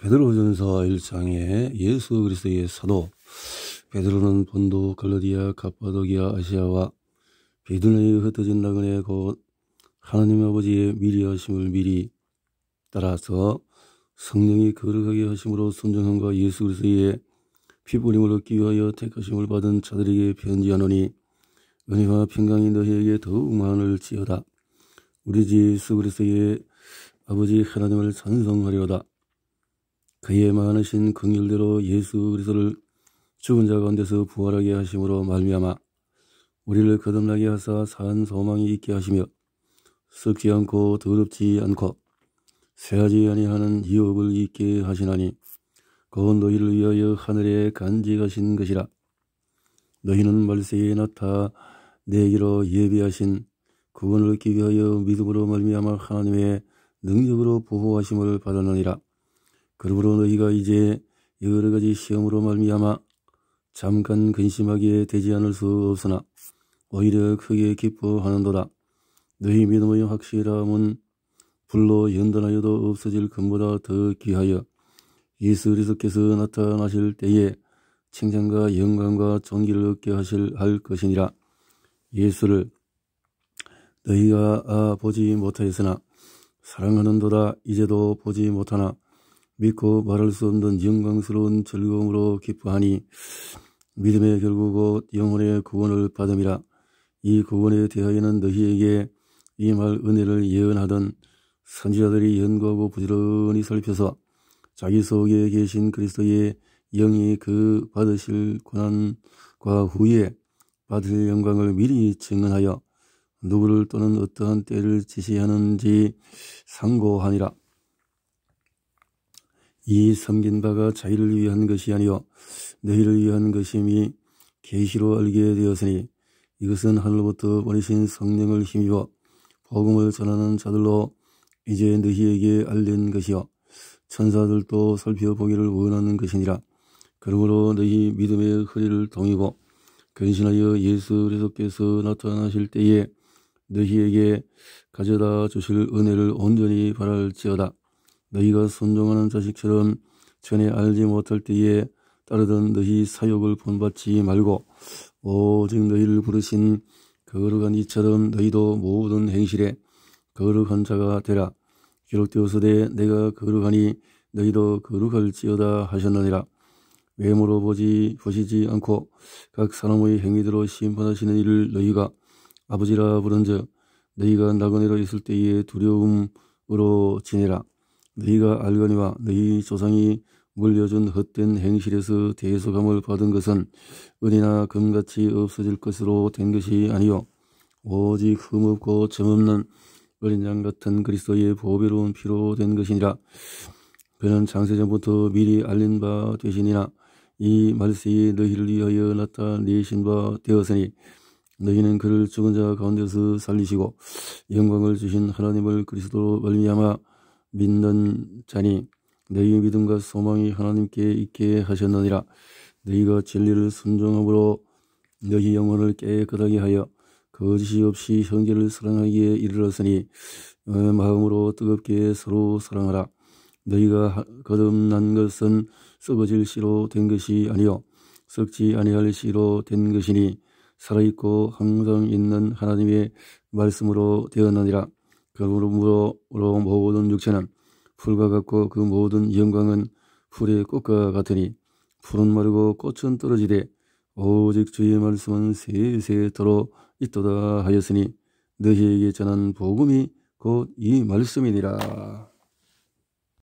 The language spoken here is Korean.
베드로전서 1장에 예수 그리스도의 사도 베드로는 본도 갈라디아 갑파도기아 아시아와 베드둔의 흩어진 나그네 곧 하나님 아버지의 미리 하심을 미리 따라서 성령이 거룩하게 하심으로 순종함과 예수 그리스도의 피부림을 얻기 위하여 택하심을 받은 자들에게 편지하노니 은혜와 평강이 너희에게 더욱 많을 지어다. 우리 주 예수 그리스도의 아버지 하나님을 찬성하리로다. 그의 많으신 긍휼대로 예수 그리스도를 죽은 자 가운데서 부활하게 하심으로 말미암아 우리를 거듭나게 하사 산 소망이 있게 하시며 썩지 않고 더럽지 않고 쇠하지 아니하는 이업을 있게 하시나니 그건 너희를 위하여 하늘에 간직하신 것이라 너희는 말세에 나타 내기로 예비하신 구원을 얻기 위하여 믿음으로 말미암아 하나님의 능력으로 보호하심을 받았느니라 그러므로 너희가 이제 여러 가지 시험으로 말미암아 잠깐 근심하게 되지 않을 수 없으나 오히려 크게 기뻐하는도다. 너희 믿음의 확실함은 불로 연단하여도 없어질 금보다 더 귀하여 예수 그리스께서 나타나실 때에 칭찬과 영광과 존귀를 얻게 하실 할 것이니라. 예수를 너희가 아 보지 못하였으나 사랑하는도다 이제도 보지 못하나 믿고 말할 수 없는 영광스러운 즐거움으로 기뻐하니 믿음의 결국 곧 영혼의 구원을 받음이라 이 구원에 대하여는 너희에게 이 말 은혜를 예언하던 선지자들이 연구하고 부지런히 살펴서 자기 속에 계신 그리스도의 영이 그 받으실 고난과 후에 받을 영광을 미리 증언하여 누구를 또는 어떠한 때를 지시하는지 상고하니라. 이 섬긴 바가 자기를 위한 것이 아니요 너희를 위한 것임이 계시로 알게 되었으니 이것은 하늘로부터 보내신 성령을 힘입어 복음을 전하는 자들로 이제 너희에게 알린 것이요 천사들도 살펴보기를 원하는 것이니라 그러므로 너희 믿음의 허리를 동이고 근신하여 예수 그리스도께서 나타나실 때에 너희에게 가져다 주실 은혜를 온전히 바랄지어다 너희가 순종하는 자식처럼 전에 알지 못할 때에 따르던 너희 사욕을 본받지 말고 오직 너희를 부르신 거룩한 그 이처럼 너희도 모든 행실에 거룩한 그 자가 되라. 기록되어서되 내가 거룩하니 그 너희도 거룩할지어다 하셨느니라. 외모로 보지 보시지 않고 각 사람의 행위대로 심판하시는 이를 너희가 아버지라 부른즉 너희가 나그네로 있을 때에 두려움으로 지내라. 너희가 알거니와 너희 조상이 물려준 헛된 행실에서 대소감을 받은 것은 은이나 금같이 없어질 것으로 된 것이 아니요 오직 흠없고 점없는 어린 양 같은 그리스도의 보배로운 피로 된 것이니라 그는 장세전부터 미리 알린 바 되시니라 이 말세에 너희를 위하여 나타내신 바 되었으니 너희는 그를 죽은 자 가운데서 살리시고 영광을 주신 하나님을 그리스도로 말미암아 믿는 자니 너희 믿음과 소망이 하나님께 있게 하셨느니라 너희가 진리를 순종함으로 너희 영혼을 깨끗하게 하여 거짓이 없이 형제를 사랑하기에 이르렀으니 어, 마음으로 뜨겁게 서로 사랑하라 너희가 거듭난 것은 썩어질 시로된 것이 아니요 썩지 아니할 시로된 것이니 살아있고 항상 있는 하나님의 말씀으로 되었느니라 그러므로 모든 육체는 풀과 같고 그 모든 영광은 풀의 꽃과 같으니 풀은 마르고 꽃은 떨어지되 오직 주의 말씀은 세세토록 있도다 하였으니 너희에게 전한 복음이 곧 이 말씀이니라.